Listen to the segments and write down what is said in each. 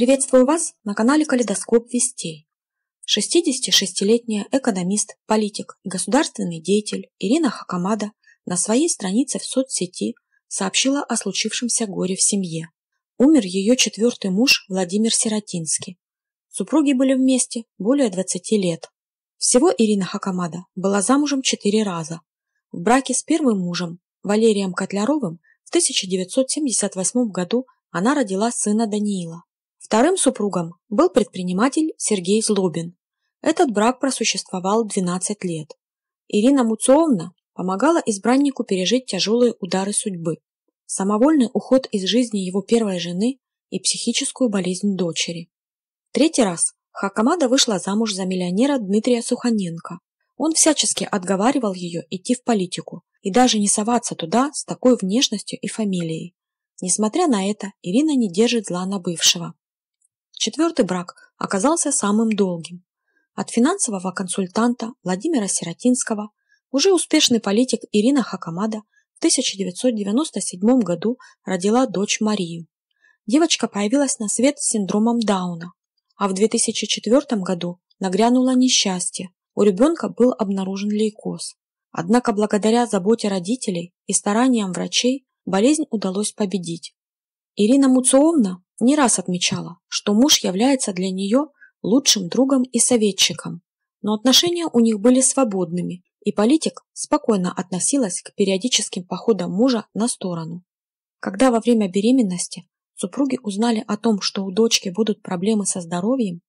Приветствую вас на канале «Калейдоскоп Вестей». 66-летняя экономист, политик и государственный деятель Ирина Хакамада на своей странице в соцсети сообщила о случившемся горе в семье. Умер ее четвертый муж Владимир Сиротинский. Супруги были вместе более 20 лет. Всего Ирина Хакамада была замужем четыре раза. В браке с первым мужем Валерием Котляровым в 1978 году она родила сына Даниила. Вторым супругом был предприниматель Сергей Злобин. Этот брак просуществовал 12 лет. Ирина Муцовна помогала избраннику пережить тяжелые удары судьбы, самовольный уход из жизни его первой жены и психическую болезнь дочери. Третий раз Хакамада вышла замуж за миллионера Дмитрия Суханенко. Он всячески отговаривал ее идти в политику и даже не соваться туда с такой внешностью и фамилией. Несмотря на это, Ирина не держит зла на бывшего. Четвертый брак оказался самым долгим. От финансового консультанта Владимира Сиротинского уже успешный политик Ирина Хакамада в 1997 году родила дочь Марию. Девочка появилась на свет с синдромом Дауна, а в 2004 году нагрянуло несчастье. У ребенка был обнаружен лейкоз. Однако благодаря заботе родителей и стараниям врачей болезнь удалось победить. Ирина Муцовна не раз отмечала, что муж является для нее лучшим другом и советчиком, но отношения у них были свободными, и политик спокойно относилась к периодическим походам мужа на сторону. Когда во время беременности супруги узнали о том, что у дочки будут проблемы со здоровьем,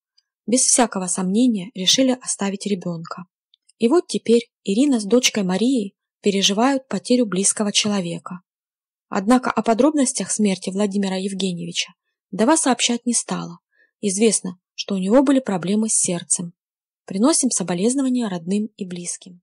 без всякого сомнения решили оставить ребенка. И вот теперь Ирина с дочкой Марией переживают потерю близкого человека. Однако о подробностях смерти Владимира Евгеньевича Дава сообщать не стала. Известно, что у него были проблемы с сердцем. Приносим соболезнования родным и близким.